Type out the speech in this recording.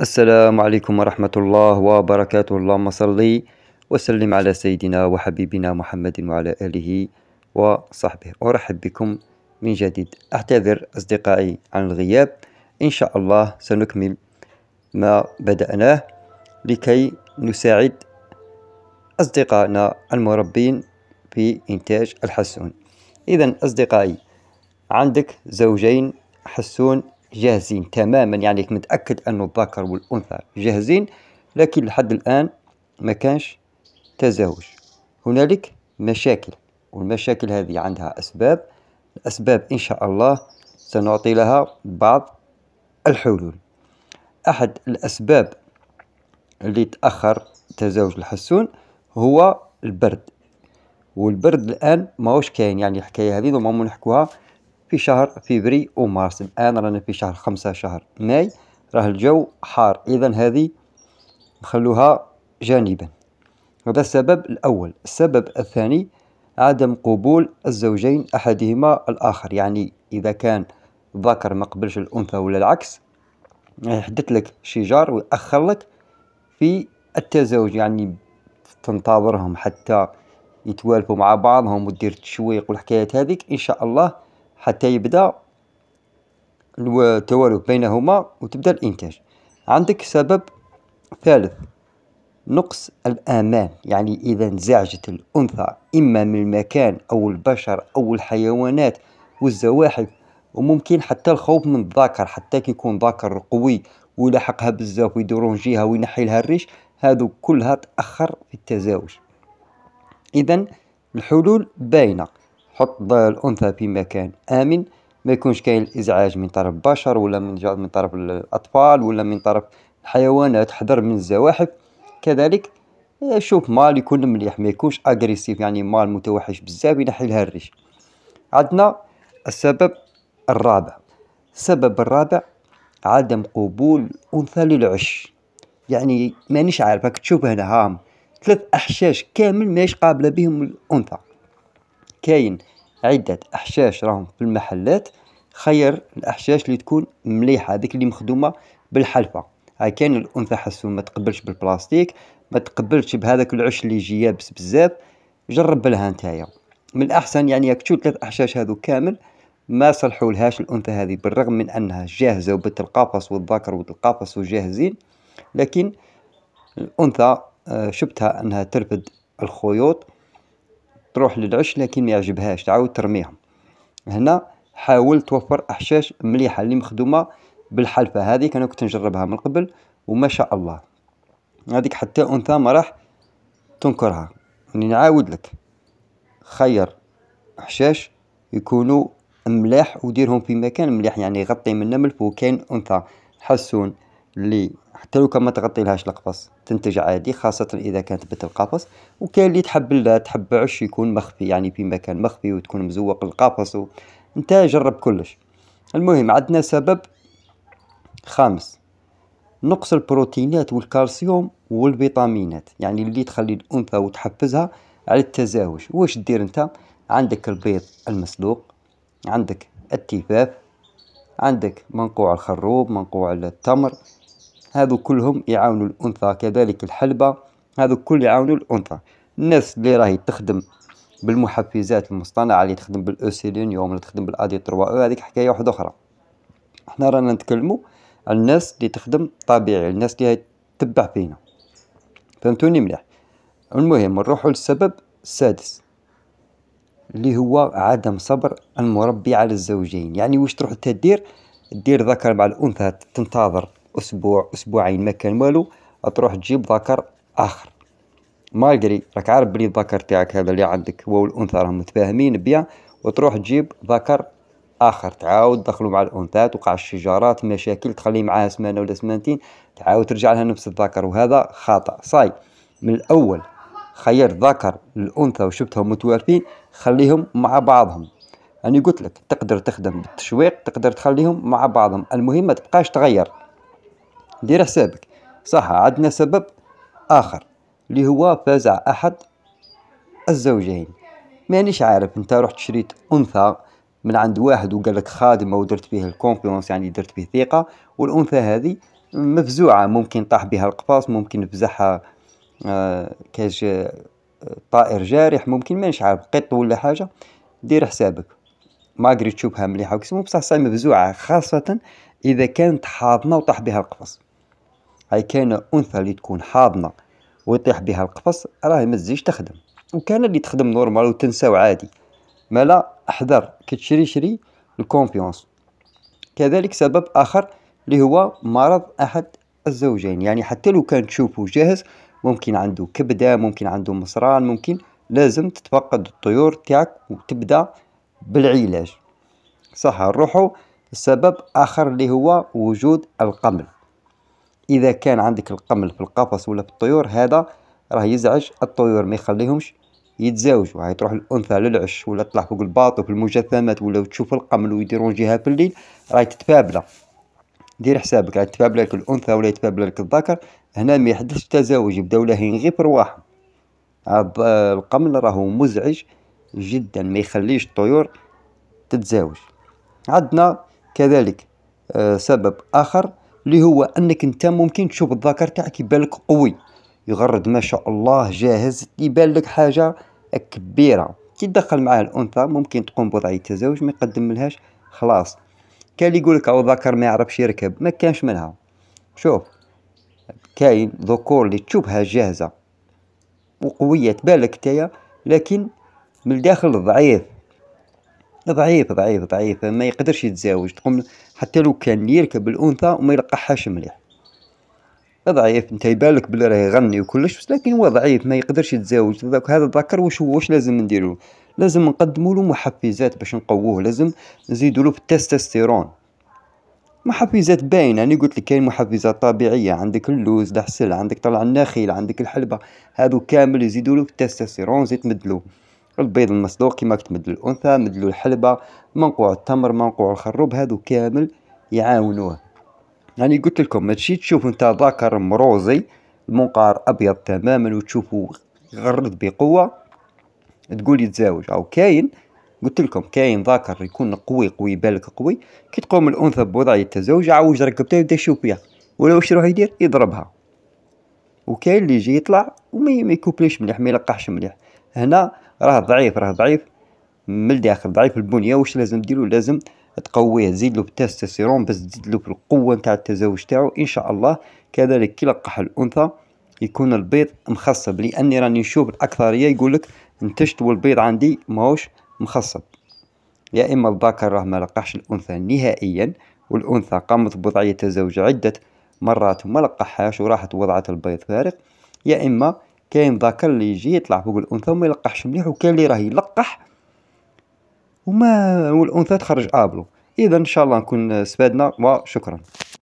السلام عليكم ورحمة الله وبركاته اللهم صل وسلم على سيدنا وحبيبنا محمد وعلى آله وصحبه أرحب بكم من جديد أعتذر أصدقائي عن الغياب إن شاء الله سنكمل ما بدأناه لكي نساعد أصدقائنا المربين في إنتاج الحسون إذا أصدقائي عندك زوجين حسون جاهزين تماما يعني متأكد أنه الذكر والأنثى جاهزين لكن لحد الآن ما كانش تزاوج هنالك مشاكل والمشاكل هذه عندها أسباب الأسباب إن شاء الله سنعطي لها بعض الحلول أحد الأسباب اللي تأخر تزاوج الحسون هو البرد والبرد الآن ماهوش كاين يعني الحكاية هذه ما نحكوها في شهر فيفري ومارس الآن رانا في شهر خمسة شهر ماي راه الجو حار إذا هذه نخلوها جانبا هذا السبب الأول السبب الثاني عدم قبول الزوجين أحدهما الآخر يعني إذا كان ذكر ما قبلش الأنثى ولا العكس يحدث لك شجار ويأخر لك في التزاوج يعني تنتظرهم حتى يتوالفوا مع بعضهم ودير التشويق والحكايات هذيك إن شاء الله حتى يبدا التوالف بينهما وتبدا الانتاج عندك سبب ثالث نقص الأمان يعني إذا انزعجت الأنثى إما من المكان أو البشر أو الحيوانات والزواحف وممكن حتى الخوف من الذكر حتى يكون ذكر قوي ويلحقها بزاف ويدورون جهة وينحي لها الريش هذو كلها تأخر في التزاوج إذا الحلول باينة حط الانثى في مكان امن ما يكونش كاين الازعاج من طرف البشر ولا من من طرف الاطفال ولا من طرف الحيوانات حذر من الزواحف كذلك آه، شوف مال يكون مليح ما يكونش اغريسيف يعني مال متوحش بزاف ينحي لها الريش عندنا السبب الرابع السبب الرابع عدم قبول الانثى للعش يعني مانيش عارف راك تشوف هنا هام ثلاث احشاش كامل ماهيش قابله بهم الانثى كاين عدة أحشاش راهم في المحلات خير الأحشاش اللي تكون مليحة ذيك اللي مخدومة بالحلفة هاي كاين الأنثى حسون ما تقبلش بالبلاستيك ما تقبلش بهذاك العش اللي يجي يابس بزاف جرب لها نتايا من الأحسن يعني ياك تشوف ثلاث أحشاش هذو كامل ما صلحولهاش الأنثى هذه بالرغم من أنها جاهزة وبت القفص والذكر القفص وجاهزين لكن الأنثى آه، شفتها أنها ترفد الخيوط تروح للعش لكن ما يعجبهاش تعاود ترميهم هنا حاول توفر احشاش مليحه اللي مخدومه بالحلفه هذه انا كنت نجربها من قبل وما شاء الله هذيك حتى انثى ما راح تنكرها يعني نعاود لك خير احشاش يكونوا ملاح وديرهم في مكان مليح يعني غطي من الفوق كاين انثى حسون اللي حتى لو كان ما تغطي لهاش القفص تنتج عادي خاصة إذا كانت بت القفص وكاين اللي تحب لا تحب عش يكون مخفي يعني في مكان مخفي وتكون مزوق القفص و... انت جرب كلش المهم عندنا سبب خامس نقص البروتينات والكالسيوم والفيتامينات يعني اللي تخلي الأنثى وتحفزها على التزاوج واش دير انت عندك البيض المسلوق عندك التفاف عندك منقوع الخروب منقوع التمر هذو كلهم يعاونوا الأنثى كذلك الحلبة هذو كل يعاونوا الأنثى الناس اللي راهي تخدم بالمحفزات المصطنعة اللي تخدم يوم اللي تخدم بالأدي 3 هذيك حكاية واحدة أخرى احنا رانا نتكلموا على الناس اللي تخدم طبيعي الناس اللي تتبع فينا فهمتوني مليح المهم نروحوا للسبب السادس اللي هو عدم صبر المربي على الزوجين يعني واش تروح تدير دير ذكر مع الأنثى تنتظر اسبوع اسبوعين ما كان والو تروح تجيب ذكر اخر مالغري راك عارف بلي الذكر تاعك هذا اللي عندك هو والانثى راهم متفاهمين بيان وتروح تجيب ذكر اخر تعاود دخلوا مع الانثى توقع الشجارات مشاكل تخلي معاها سمانه ولا سمانتين تعاود ترجع لها نفس الذكر وهذا خطا صاي من الاول خير ذكر الانثى وشفتهم متوارثين خليهم مع بعضهم انا قلت لك تقدر تخدم بالتشويق تقدر تخليهم مع بعضهم المهم ما تبقاش تغير دير حسابك صح عندنا سبب آخر اللي هو فزع أحد الزوجين مانيش عارف انت رحت شريت أنثى من عند واحد وقال لك خادمة ودرت فيه الكونفيونس يعني درت فيه ثقة والأنثى هذه مفزوعة ممكن طاح بها القفاص ممكن فزعها كاش آه، كاج آه، طائر جارح ممكن مانيش عارف قط ولا حاجة دير حسابك ما قريت تشوفها مليحة وكسمو بصح صاي مفزوعة خاصة إذا كانت حاضنة وطاح بها القفص هاي كاينه انثى اللي تكون حاضنه ويطيح بها القفص راهي ما تخدم وكان اللي تخدم نورمال وتنسى عادي مالا احذر كي تشري شري الكونفيونس كذلك سبب اخر اللي هو مرض احد الزوجين يعني حتى لو كان تشوفه جاهز ممكن عنده كبده ممكن عنده مصران ممكن لازم تتفقد الطيور تاعك وتبدا بالعلاج صح نروحو السبب اخر اللي هو وجود القمل اذا كان عندك القمل في القفص ولا في الطيور هذا راه يزعج الطيور ما يخليهمش يتزاوجوا هاي تروح الانثى للعش ولا تطلع فوق الباط وفي المجثمات ولا تشوف القمل ويديرون جهه في الليل راهي تتفابله دير حسابك راهي تتفابله لك الانثى ولا يتفابله لك الذكر هنا ما يحدثش تزاوج يبداو لاهين غير في رواحهم القمل راهو مزعج جدا ما يخليش الطيور تتزاوج عندنا كذلك آه، سبب اخر اللي هو انك انت ممكن تشوف الذكر تاعك يبان قوي يغرد ما شاء الله جاهز يبان لك حاجه كبيره كي تدخل معاه الانثى ممكن تقوم بوضع التزاوج ما يقدم لهاش خلاص كان اللي يقول لك او ذكر ما يعرفش يركب ما كانش منها شوف كاين ذكور اللي تشوفها جاهزه وقويه تبان لك تايا لكن من الداخل ضعيف ضعيف ضعيف ضعيف ما يقدرش يتزاوج تقوم حتى لو كان يركب الانثى وما يلقحهاش مليح ضعيف انت يبالك بلي راه يغني وكلش بس لكن هو ضعيف ما يقدرش يتزاوج هذا الذكر واش واش لازم نديرو لازم نقدمو له محفزات باش نقووه لازم نزيدو له في التستوستيرون محفزات باينه انا قلت لك كاين محفزات طبيعيه عندك اللوز دحسل عندك طلع النخيل عندك الحلبه هادو كامل يزيدوا له في التستوستيرون زيد تمدلو البيض المسلوق كما كتمدلو الانثى مدلو الحلبه منقوع التمر منقوع الخروب هادو كامل يعاونوه يعني قلت لكم ماشي تشوفوا نتا ذكر مروزي المنقار ابيض تماما وتشوفوا غرد بقوه تقول يتزاوج او كاين قلت لكم كاين ذكر يكون قوي قوي بالك قوي كي تقوم الانثى بوضع التزاوج عوج ركبتها يبدا يشوف بها ولا واش يروح يدير يضربها وكاين اللي يجي يطلع وما يكوبليش مليح ما يلقحش مليح هنا راه ضعيف راه ضعيف من الداخل ضعيف البنيه واش لازم ديرو لازم تقويه تزيد له بالتستوستيرون باش تزيد له القوه نتاع التزاوج تاعو ان شاء الله كذلك كي لقح الانثى يكون البيض مخصب لاني راني نشوف الاكثريه يقولك لك نتشت والبيض عندي ماهوش مخصب يا اما الذكر راه ما لقحش الانثى نهائيا والانثى قامت بوضعيه تزاوج عده مرات وما لقحهاش وراحت وضعت البيض فارغ يا اما كاين ذكر اللي يجي يطلع فوق الانثى وما يلقحش مليح وكاين اللي راه يلقح وما والانثى تخرج ابلو اذا ان شاء الله نكون استفادنا وشكرا